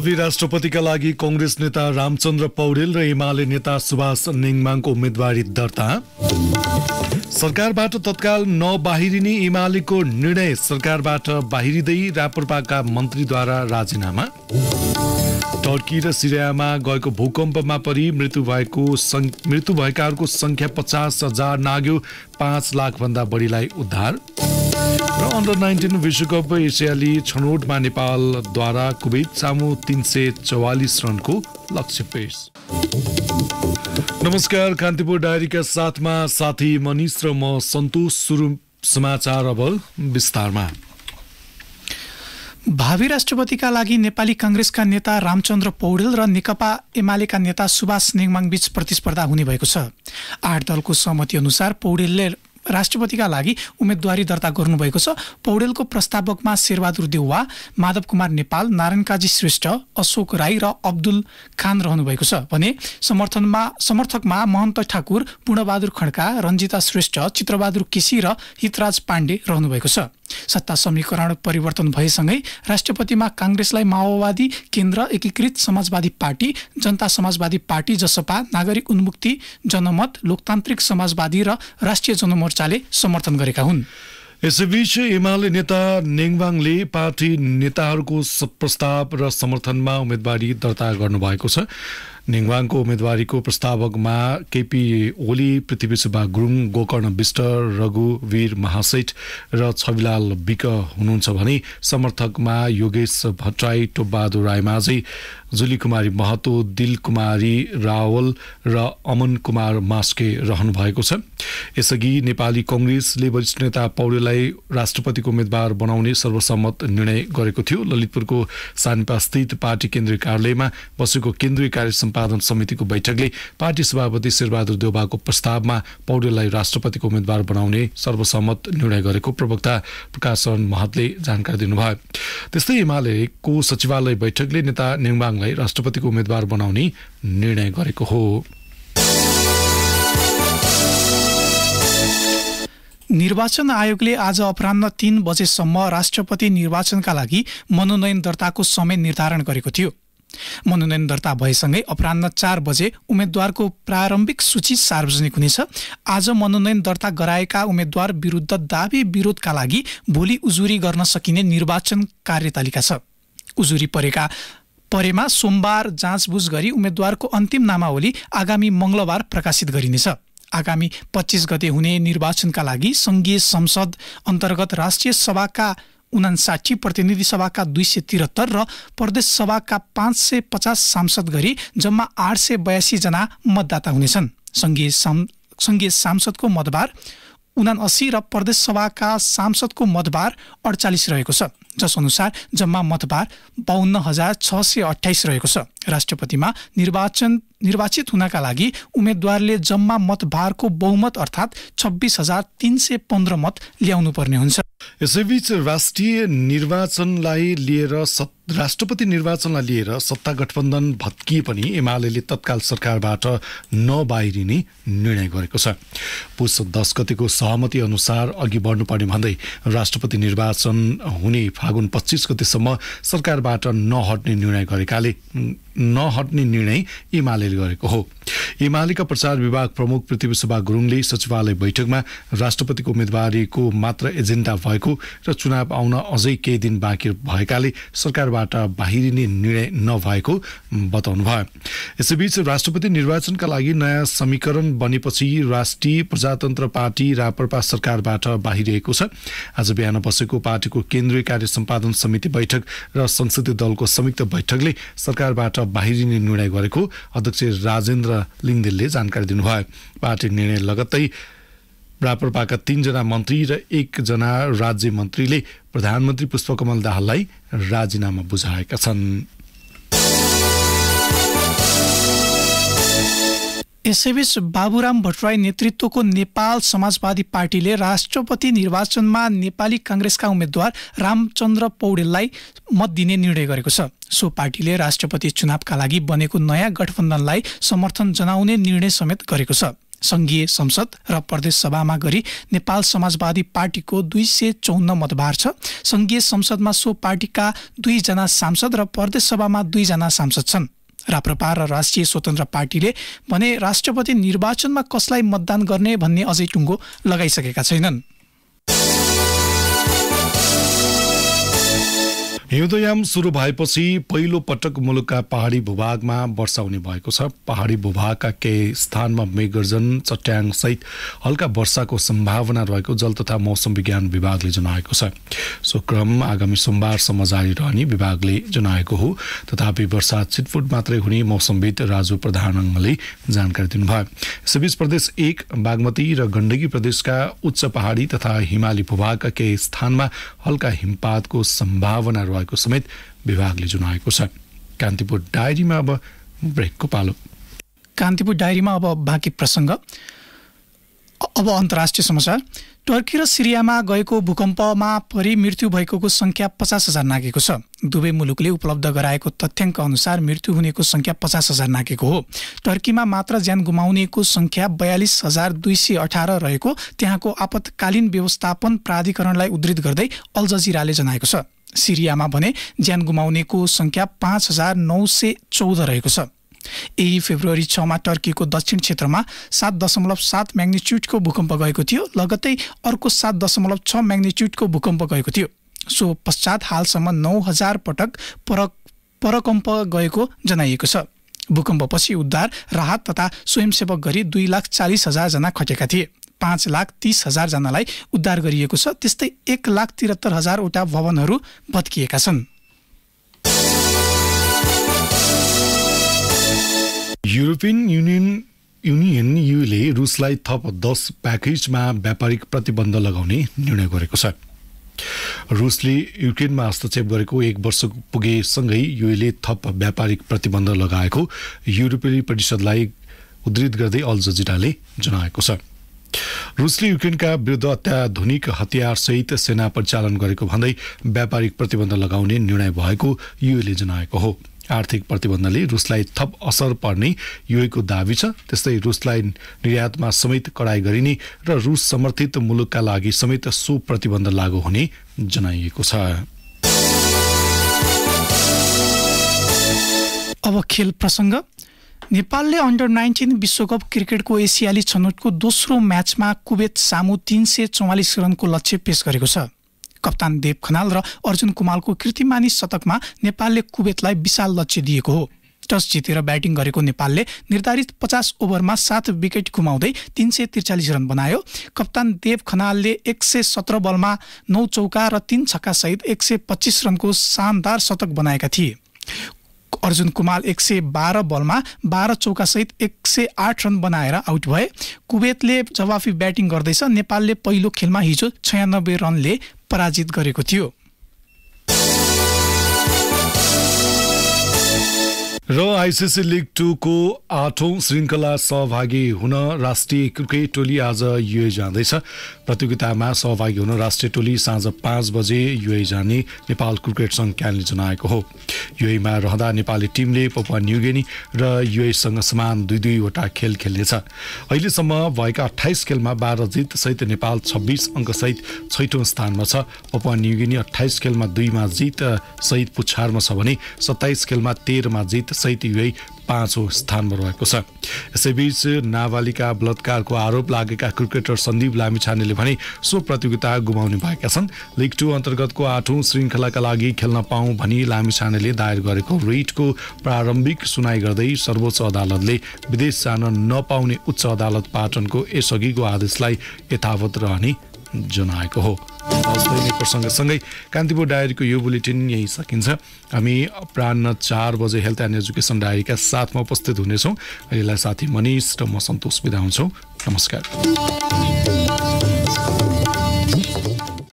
भावी राष्ट्रपतिका लागि कङ्ग्रेस नेता रामचन्द्र पौडेल र एमाले नेता सुभाष निङमाङको उम्मेदवारी दर्ता सरकारबाट तत्काल नबाहिरिने एमालेको निर्णय सरकारबाट बाहिरिँदै रापरपाका मन्त्रीद्वारा राजीनामा टर्की र सिरियामा गएको भूकम्पमा परि मृत्यु भएको मृत्यु भएकाहरूको सङ्ख्या पचास हजार नाग्यो पाँच लाखभन्दा बढीलाई उद्धार र अन्डर नाइन्टिन विश्वकप एसियाली छनौटमा नेपालद्वारा कुवेत सामु तिन सय चौवालिस रनको लक्ष्य पेश नमस्कार कान्तिपुर डायरीका साथमा साथी मनिष र म सन्तोष सुरु समाचार अब विस्तारमा भावी राष्ट्रपतिका लागि नेपाली कङ्ग्रेसका नेता रामचन्द्र पौडेल र नेकपा एमालेका नेता सुभाष नेङमाङबीच प्रतिस्पर्धा हुने भएको छ आठ दलको सहमति अनुसार पौडेलले राष्ट्रपतिका लागि उम्मेदवारी दर्ता गर्नुभएको छ पौडेलको प्रस्तावकमा शेरबहादुर देउवा माधव कुमार नेपाल नारायण काजी श्रेष्ठ अशोक राई र अब्दुल खान रहनुभएको छ भने समर्थनमा समर्थकमा महन्त ठाकुर पूर्णबहादुर खड्का रञ्जिता श्रेष्ठ चित्रबहादुर केसी र हितराज पाण्डे रहनुभएको छ सत्ता समीकरण परिवर्तन भएसँगै राष्ट्रपतिमा काङ्ग्रेसलाई माओवादी केन्द्र एकीकृत समाजवादी पार्टी जनता समाजवादी पार्टी जसपा नागरिक उन्मुक्ति जनमत लोकतान्त्रिक समाजवादी र राष्ट्रिय जनमत मोर्चाले समर्थन गरेका हुन् यसैबीच एमाले नेता नेङबाङले पार्टी नेताहरूको प्रस्ताव र समर्थनमा उम्मेदवारी दर्ता गर्नुभएको छ नेङवाङको उम्मेदवारीको प्रस्तावकमा केपी ओली पृथ्वी सुब्बा गुरुङ गोकर्ण विष्ट रघुवीर महासेठ र छविलाल विक हुनुहुन्छ भने समर्थकमा योगेश भट्टराई टोबहादुर रायमाझी जुली कुमारी महतो दिल कुमारी रावल र रा अमन कुमार मास्के रहनु भएको छ यसअघि नेपाली कङ्ग्रेसले वरिष्ठ नेता पौडेललाई राष्ट्रपतिको उम्मेद्वार बनाउने सर्वसम्मत निर्णय गरेको थियो ललितपुरको सानिपास्थित पार्टी केन्द्रीय कार्यालयमा बसेको केन्द्रीय कार्य सम्पादन समितिको बैठकले पार्टी सभापति शेरबहादुर देवबाको प्रस्तावमा पौडेललाई राष्ट्रपतिको उम्मेद्वार बनाउने सर्वसम्मत निर्णय गरेको प्रवक्ता प्रकाश शरण महतले जानकारी दिनुभयो त्यस्तै एमालेको सचिवालय बैठकले नेता नेङबाङलाई राष्ट्रपतिको उम्मेद्वार बनाउने निर्णय गरेको हो निर्वाचन आयोगले आज अपरान्न तीन बजेसम्म राष्ट्रपति निर्वाचनका लागि मनोनयन दर्ताको समय निर्धारण गरेको थियो मनोनयन दर्ता भएसँगै अपरान्न चार बजे उम्मेद्वारको प्रारम्भिक सूची सार्वजनिक हुनेछ आज मनोनयन दर्ता गराएका उम्मेद्वार विरुद्ध दावी विरोधका लागि भोलि उजुरी गर्न सकिने निर्वाचन कार्यतालिका छ उजुरी परेका परेमा सोमबार जाँचबुझ गरी उम्मेद्वारको अन्तिम नामावली आगामी मङ्गलबार प्रकाशित गरिनेछ आगामी पच्चिस गते हुने निर्वाचनका लागि सङ्घीय संसद अन्तर्गत राष्ट्रिय सभाका उनासाठी प्रतिनिधि सभाका दुई सय त्रिहत्तर र प्रदेश सभाका पाँच सय पचास सांसद गरी जम्मा आठ सय बयासी जना मतदाता हुनेछन् सङ्घीय सांसदको मतभार उना र प्रदेशसभाका सांसदको मतभार अडचालिस रहेको छ जसअनुसार जम्मा मतभार बाहन्न हजार छ सय अठाइस रहेको छ राष्ट्रपतिमा निर्वाचन निर्वाचित हुनका लागि उम्मेद्वारले जम्मा मतभारको बहुमत अर्थात् छब्बिस हजार तिन सय पन्ध्र मत ल्याउनुपर्ने हुन्छ यसैबीच राष्ट्रिय निर्वाचनलाई लिएर सत्ता राष्ट्रपति निर्वाचनलाई लिएर सत्ता गठबन्धन भत्किए पनि एमाले तत्काल सरकारबाट नबाहिरिने निर्णय गरेको छ पुष दस गतिको सहमति अनुसार अघि बढ्नुपर्ने भन्दै राष्ट्रपति निर्वाचन हुने फागुन पच्चिस गतिसम्म सरकारबाट नहट्ने निर्णय गरेकाले नहट्ने निर्णय एमाले गरेको हो एमालेका प्रचार विभाग प्रमुख पृथ्वी सुब्बा गुरुङले सचिवालय बैठकमा राष्ट्रपतिको उम्मेदवारीको मात्र एजेन्डा भएको र चुनाव आउन अझै केही दिन बाँकी भएकाले सरकारबाट निर्वाचनबाट बाहिरिने निर्णय नभएको बताउनु भयो यसैबीच राष्ट्रपति निर्वाचनका लागि नयाँ समीकरण बनेपछि राष्ट्रिय प्रजातन्त्र पार्टी रापरपा सरकारबाट बाहिरिएको छ आज बिहान बसेको पार्टीको केन्द्रीय कार्य सम्पादन समिति बैठक र संसदीय दलको संयुक्त बैठकले सरकारबाट बाहिरिने निर्णय गरेको अध्यक्ष राजेन्द्र लिङ्गदेलले जानकारी दिनुभयो पार्टी निर्णय लगत्तै राप्रपाका तीनजना मन्त्री र एकजना राज्य मन्त्रीले प्रधानमन्त्री पुष्पकमल दाहाललाई राजीनामा बुझाएका छन् यसैबीच बाबुराम भट्टराई नेतृत्वको नेपाल समाजवादी पार्टीले राष्ट्रपति निर्वाचनमा नेपाली काङ्ग्रेसका उम्मेद्वार रामचन्द्र पौडेललाई मत दिने निर्णय गरेको छ सो पार्टीले राष्ट्रपति चुनावका लागि बनेको नयाँ गठबन्धनलाई समर्थन जनाउने निर्णय समेत गरेको छ सङ्घीय संसद र प्रदेश सभामा गरी नेपाल समाजवादी पार्टीको दुई सय चौन्न मतभार छ सङ्घीय संसदमा सो पार्टीका दुईजना सांसद र प्रदेशसभामा दुईजना सांसद छन् राप्रपा र राष्ट्रिय स्वतन्त्र पार्टीले भने राष्ट्रपति निर्वाचनमा कसलाई मतदान गर्ने भन्ने अझै टुङ्गो लगाइसकेका छैनन् हिउँदयाम सुरु भएपछि पहिलो पटक मुलुकका पहाडी भूभागमा वर्षा हुने भएको छ पहाडी भूभागका केही स्थानमा चट्याङ सहित हल्का वर्षाको सम्भावना रहेको जल तथा मौसम विज्ञान विभागले जनाएको छ सो क्रम आगामी सोमबारसम्म जारी रहने विभागले जनाएको हो तथापि वर्षा छिटफुट मात्रै हुने मौसमविद राजु प्रधानले जानकारी दिनुभयो यसैबीच प्रदेश एक बागमती र गण्डकी प्रदेशका उच्च पहाडी तथा हिमाली भूभागका केही स्थानमा हल्का हिमपातको सम्भावना भएको समेत विभागले जनाएको छ कान्तिपुर डायरीमा अब ब्रेकको पालो कान्तिपुर डायरीमा अब बाँकी प्रसङ्ग अब अन्तर्राष्ट्रिय समाचार टर्की र सिरियामा गएको भूकम्पमा परि मृत्यु भएको सङ्ख्या पचास हजार नागेको छ दुवै मुलुकले उपलब्ध गराएको तथ्याङ्क अनुसार मृत्यु हुनेको सङ्ख्या पचास हजार नागेको हो टर्कीमा मात्र ज्यान गुमाउनेको सङ्ख्या बयालिस हजार दुई सय अठार रहेको त्यहाँको आपतकालीन व्यवस्थापन प्राधिकरणलाई उद्धित गर्दै अल जजिराले जनाएको छ सिरियामा भने ज्यान गुमाउनेको सङ्ख्या पाँच हजार नौ सय चौध रहेको छ यही फेब्रुअरी छमा टर्कीको दक्षिण क्षेत्रमा सात दशमलव सात म्याग्निच्युडको भूकम्प गएको थियो लगतै अर्को सात दशमलव छ म्याग्निच्युडको भूकम्प गएको थियो सो पश्चात हालसम्म नौ हजार पटक पर परकम्प गएको जनाइएको छ भूकम्पपछि उद्धार राहत तथा स्वयंसेवक गरी दुई लाख चालिस हजारजना खटेका थिए पाँच लाख तिस हजारजनालाई उद्धार गरिएको छ त्यस्तै एक लाख त्रिहत्तर हजारवटा भवनहरू भत्किएका छन् युरोपियन युनियन युनियन युले रुसलाई थप दस प्याकेजमा व्यापारिक प्रतिबन्ध लगाउने निर्णय गरेको छ रुसले युक्रेनमा हस्तक्षेप गरेको एक वर्ष पुगेसँगै युएले थप व्यापारिक प्रतिबन्ध लगाएको युरोपियन परिषदलाई उद्धित गर्दै अल जजिराले जनाएको छ रुसले युक्रेनका विरुद्ध अत्याधुनिक हतियारसहित सेना परिचालन गरेको भन्दै व्यापारिक प्रतिबन्ध लगाउने निर्णय भएको युएले जनाएको हो आर्थिक प्रतिबन्धले रुसलाई थप असर पर्ने युएको दावी छ त्यस्तै रुसलाई निर्यातमा समेत कडाई गरिने र रुस समर्थित मुलुकका लागि समेत सो प्रतिबन्ध लागू हुने जनाइएको छ अब खेल प्रसङ्ग नेपालले अन्डर नाइन्टिन विश्वकप क्रिकेटको एसियाली छनौटको दोस्रो म्याचमा कुवेत सामु तिन सय चौवालिस रनको लक्ष्य पेश गरेको छ कप्तान देव खनाल र अर्जुन कुमालको कृतिमानी शतकमा नेपालले कुवेतलाई विशाल लक्ष्य दिएको हो टस जितेर ब्याटिङ गरेको नेपालले निर्धारित पचास ओभरमा सात विकेट गुमाउँदै तिन सय त्रिचालिस रन बनायो कप्तान देव खनालले एक सय सत्र बलमा नौ चौका र तिन छक्कासहित एक सय पच्चिस रनको शानदार शतक बनाएका थिए अर्जुन कुमार एक सय बाह्र बलमा बाह्र चौकासहित एक सय आठ रन बनाएर आउट भए कुवेतले जवाफी ब्याटिङ गर्दैछ नेपालले पहिलो खेलमा हिजो छयानब्बे रनले पराजित गरेको थियो र आइसिसी लिग टूको आठौँ श्रृङ्खला सहभागी हुन राष्ट्रिय क्रिकेट टोली आज युए जाँदैछ प्रतियोगितामा सहभागी हुन राष्ट्रिय टोली साँझ पाँच बजे युए जाने नेपाल क्रिकेट सङ्घ क्यानले जनाएको हो युएमा रहँदा नेपाली टिमले पपुवा न्युगेनी र युएसँग समान दुई दुईवटा खेल खेल्नेछ अहिलेसम्म भएका अठाइस खेलमा बाह्र जितसहित नेपाल छब्बिस अङ्कसहित छैठौँ स्थानमा छ पपुवा न्युगेनी अठाइस खेलमा दुईमा जित सहित पुच्छारमा छ भने सत्ताइस खेलमा तेह्रमा जित सहित युए पाँचौँ स्थानमा रहेको छ यसैबीच नाबालिका बलात्कारको आरोप लागेका क्रिकेटर सन्दीप लामिछानेले भने सो प्रतियोगिता गुमाउने भएका छन् लिग टू अन्तर्गतको आठौँ श्रृङ्खलाका लागि खेल्न पाऊँ भनी लामिछानेले दायर गरेको रिटको प्रारम्भिक सुनाइ गर्दै सर्वोच्च अदालतले विदेश जान नपाउने उच्च अदालत पाटनको यसअघिको आदेशलाई यथावत रहने जनाएको हो सँगसँगै कान्तिपुर डायरीको यो बुलेटिन यहीँ सकिन्छ हामी अपरान्न चार बजे हेल्थ एन्ड एजुकेसन डायरीका साथमा उपस्थित हुनेछौँ अहिलेलाई साथी मनिष र म सन्तोष बिदा हुन्छौँ नमस्कार